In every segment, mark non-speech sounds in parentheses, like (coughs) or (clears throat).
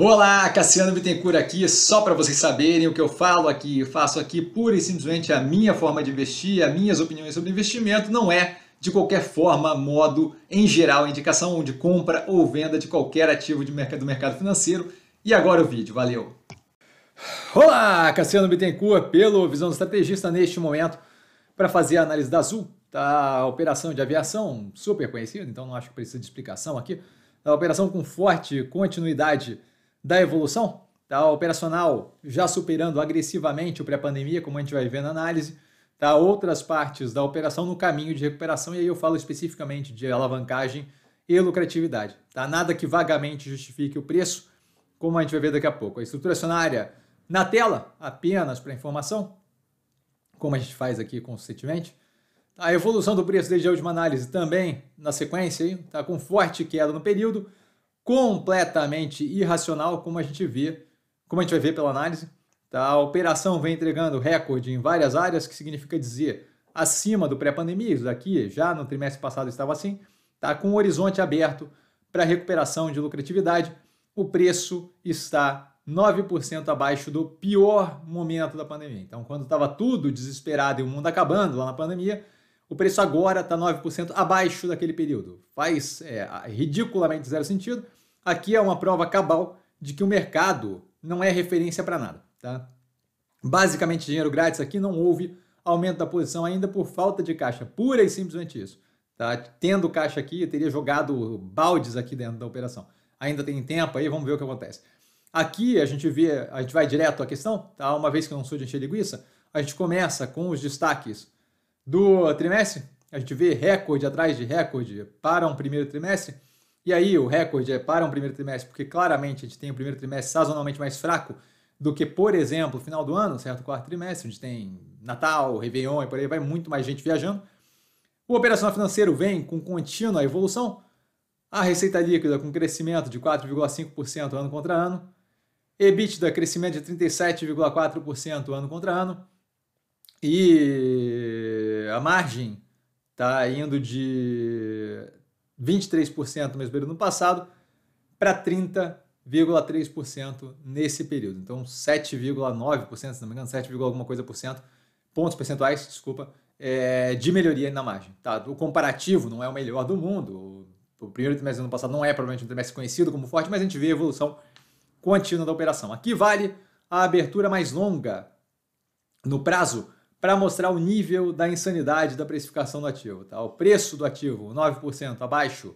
Olá, Cassiano Bittencourt aqui, só para vocês saberem o que eu falo aqui, eu faço aqui pura e simplesmente a minha forma de investir, as minhas opiniões sobre investimento, não é de qualquer forma, modo, em geral, indicação de compra ou venda de qualquer ativo de mercado, do mercado financeiro. E agora o vídeo, valeu! Olá, Cassiano Bittencourt, pelo Visão do Estrategista, neste momento, para fazer a análise da Azul, da operação de aviação, super conhecida, então não acho que precisa de explicação aqui, da operação com forte continuidade da evolução, tá? operacional já superando agressivamente o pré-pandemia, como a gente vai ver na análise, tá? outras partes da operação no caminho de recuperação, e aí eu falo especificamente de alavancagem e lucratividade. Tá? Nada que vagamente justifique o preço, como a gente vai ver daqui a pouco. A estrutura acionária na tela, apenas para informação, como a gente faz aqui consistentemente. A evolução do preço desde a última análise também na sequência, aí, tá? com forte queda no período, completamente irracional, como a gente vê, como a gente vai ver pela análise. Tá? A operação vem entregando recorde em várias áreas, que significa dizer acima do pré-pandemia, isso daqui já no trimestre passado estava assim, tá? com o horizonte aberto para recuperação de lucratividade. O preço está 9% abaixo do pior momento da pandemia. Então, quando estava tudo desesperado e o mundo acabando lá na pandemia, o preço agora está 9% abaixo daquele período. Faz é, ridiculamente zero sentido. Aqui é uma prova cabal de que o mercado não é referência para nada. Tá? Basicamente, dinheiro grátis aqui não houve aumento da posição ainda por falta de caixa, pura e simplesmente isso. Tá? Tendo caixa aqui, eu teria jogado baldes aqui dentro da operação. Ainda tem tempo aí, vamos ver o que acontece. Aqui a gente vê, a gente vai direto à questão, tá? Uma vez que eu não sou de encher linguiça, a gente começa com os destaques do trimestre. A gente vê recorde atrás de recorde para um primeiro trimestre. E aí o recorde é para um primeiro trimestre, porque claramente a gente tem o primeiro trimestre sazonalmente mais fraco do que, por exemplo, final do ano, certo? Quarto trimestre, onde tem Natal, Réveillon e por aí vai muito mais gente viajando. O operacional financeiro vem com contínua evolução. A receita líquida com crescimento de 4,5% ano contra ano. EBITDA crescimento de 37,4% ano contra ano. E a margem está indo de 23% no mesmo período no passado para 30,3% nesse período. Então, 7,9%, se não me engano, 7, alguma coisa por cento, pontos percentuais, desculpa, é, de melhoria na margem. Tá? O comparativo não é o melhor do mundo. O, o primeiro trimestre do ano passado não é provavelmente um trimestre conhecido como forte, mas a gente vê a evolução contínua da operação. Aqui vale a abertura mais longa no prazo para mostrar o nível da insanidade da precificação do ativo. Tá? O preço do ativo 9% abaixo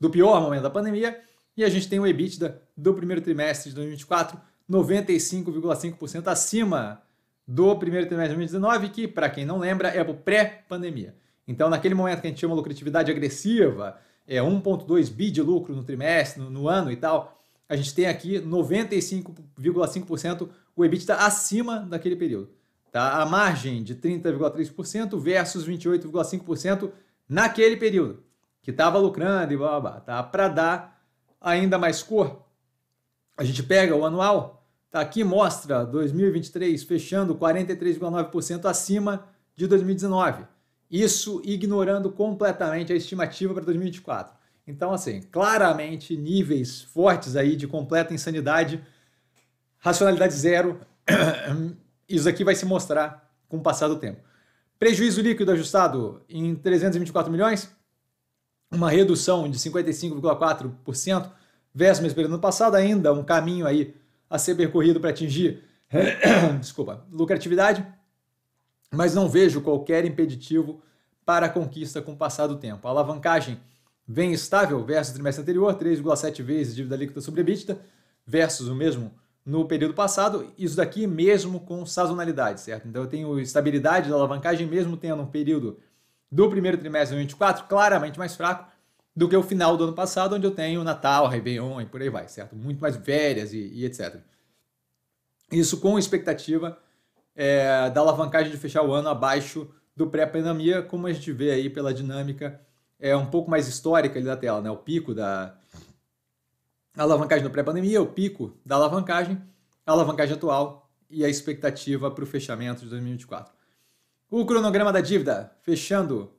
do pior momento da pandemia e a gente tem o EBITDA do primeiro trimestre de 2024 95,5% acima do primeiro trimestre de 2019, que, para quem não lembra, é o pré-pandemia. Então, naquele momento que a gente tinha uma lucratividade agressiva, é 1,2 bi de lucro no trimestre, no, no ano e tal, a gente tem aqui 95,5% o EBITDA acima daquele período tá? a margem de 30,3% versus 28,5% naquele período, que estava lucrando e blá blá blá. Tá? Para dar ainda mais cor, a gente pega o anual, tá? aqui mostra 2023 fechando 43,9% acima de 2019. Isso ignorando completamente a estimativa para 2024. Então, assim, claramente níveis fortes aí de completa insanidade, racionalidade zero, (clears throat) Isso aqui vai se mostrar com o passar do tempo. Prejuízo líquido ajustado em 324 milhões, uma redução de 55,4% versus o período passado, ainda um caminho aí a ser percorrido para atingir, (coughs) desculpa, lucratividade, mas não vejo qualquer impeditivo para a conquista com o passar do tempo. A alavancagem vem estável versus o trimestre anterior, 3,7 vezes dívida líquida sobre EBITDA versus o mesmo no período passado, isso daqui mesmo com sazonalidade, certo? Então eu tenho estabilidade da alavancagem mesmo tendo um período do primeiro trimestre de 24 claramente mais fraco do que o final do ano passado, onde eu tenho Natal, Réveillon e por aí vai, certo? Muito mais velhas e, e etc. Isso com expectativa é, da alavancagem de fechar o ano abaixo do pré-pandemia, como a gente vê aí pela dinâmica é um pouco mais histórica ali da tela, né? O pico da, a alavancagem no pré-pandemia, o pico da alavancagem, a alavancagem atual e a expectativa para o fechamento de 2024. O cronograma da dívida, fechando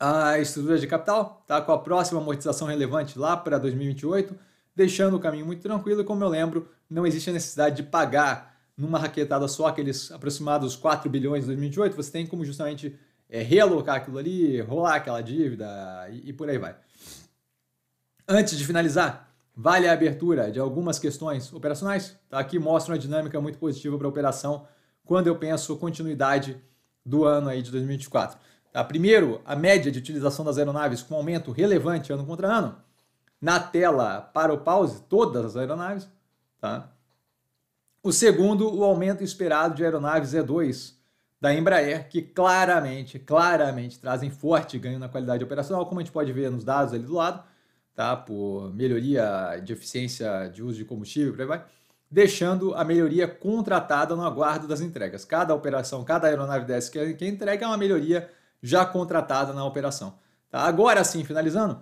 a estrutura de capital, tá com a próxima amortização relevante lá para 2028, deixando o caminho muito tranquilo e, como eu lembro, não existe a necessidade de pagar numa raquetada só aqueles aproximados 4 bilhões de 2028, você tem como justamente é, realocar aquilo ali, rolar aquela dívida e, e por aí vai. Antes de finalizar, Vale a abertura de algumas questões operacionais. Tá? Aqui mostra uma dinâmica muito positiva para a operação quando eu penso continuidade do ano aí de 2024. Tá? Primeiro, a média de utilização das aeronaves com aumento relevante ano contra ano. Na tela para o pause, todas as aeronaves. Tá? O segundo, o aumento esperado de aeronaves E2 da Embraer, que claramente, claramente trazem forte ganho na qualidade operacional, como a gente pode ver nos dados ali do lado tá? por melhoria de eficiência de uso de combustível, por aí vai, deixando a melhoria contratada no aguardo das entregas. Cada operação, cada aeronave dessa que, que entrega é uma melhoria já contratada na operação. Tá? Agora sim, finalizando,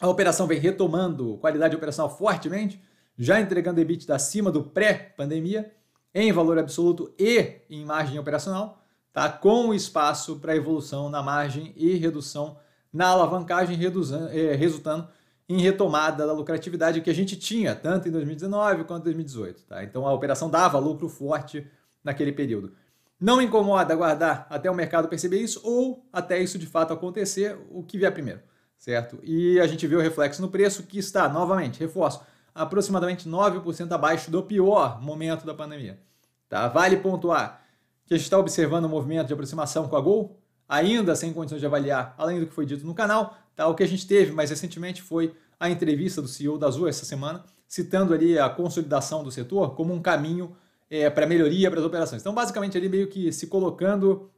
a operação vem retomando qualidade operacional fortemente, já entregando EBITDA acima do pré-pandemia, em valor absoluto e em margem operacional, tá? com espaço para evolução na margem e redução na alavancagem, eh, resultando em retomada da lucratividade que a gente tinha, tanto em 2019 quanto em 2018. Tá? Então a operação dava lucro forte naquele período. Não incomoda aguardar até o mercado perceber isso ou até isso de fato acontecer, o que vier primeiro, certo? E a gente vê o reflexo no preço que está, novamente, reforço, aproximadamente 9% abaixo do pior momento da pandemia. Tá? Vale pontuar que a gente está observando um movimento de aproximação com a Gol, ainda sem condições de avaliar, além do que foi dito no canal. Tá? O que a gente teve mais recentemente foi a entrevista do CEO da Azul essa semana, citando ali a consolidação do setor como um caminho é, para melhoria para as operações. Então, basicamente, ali meio que se colocando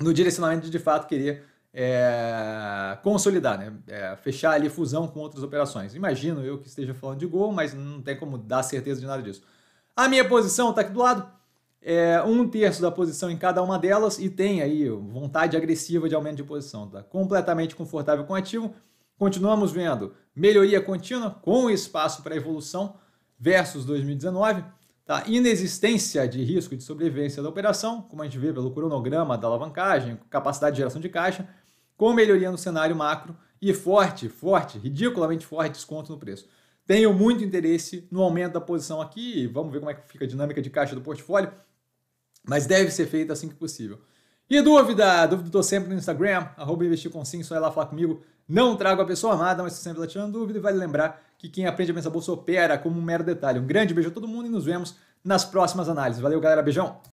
no direcionamento de de fato querer é, consolidar, né? É, fechar ali fusão com outras operações. Imagino eu que esteja falando de Gol, mas não tem como dar certeza de nada disso. A minha posição está aqui do lado é, um terço da posição em cada uma delas e tem aí vontade agressiva de aumento de posição. Tá? Completamente confortável com o ativo. Continuamos vendo melhoria contínua com espaço para evolução versus 2019. Tá? Inexistência de risco de sobrevivência da operação, como a gente vê pelo cronograma da alavancagem, capacidade de geração de caixa, com melhoria no cenário macro e forte, forte, ridiculamente forte desconto no preço. Tenho muito interesse no aumento da posição aqui, vamos ver como é que fica a dinâmica de caixa do portfólio. Mas deve ser feito assim que possível. E dúvida? Dúvida estou sempre no Instagram, arroba investir com sim, só ir lá falar comigo. Não trago a pessoa amada, mas estou sempre lá tirando dúvida. E vale lembrar que quem aprende a pensar bolsa opera como um mero detalhe. Um grande beijo a todo mundo e nos vemos nas próximas análises. Valeu, galera. Beijão!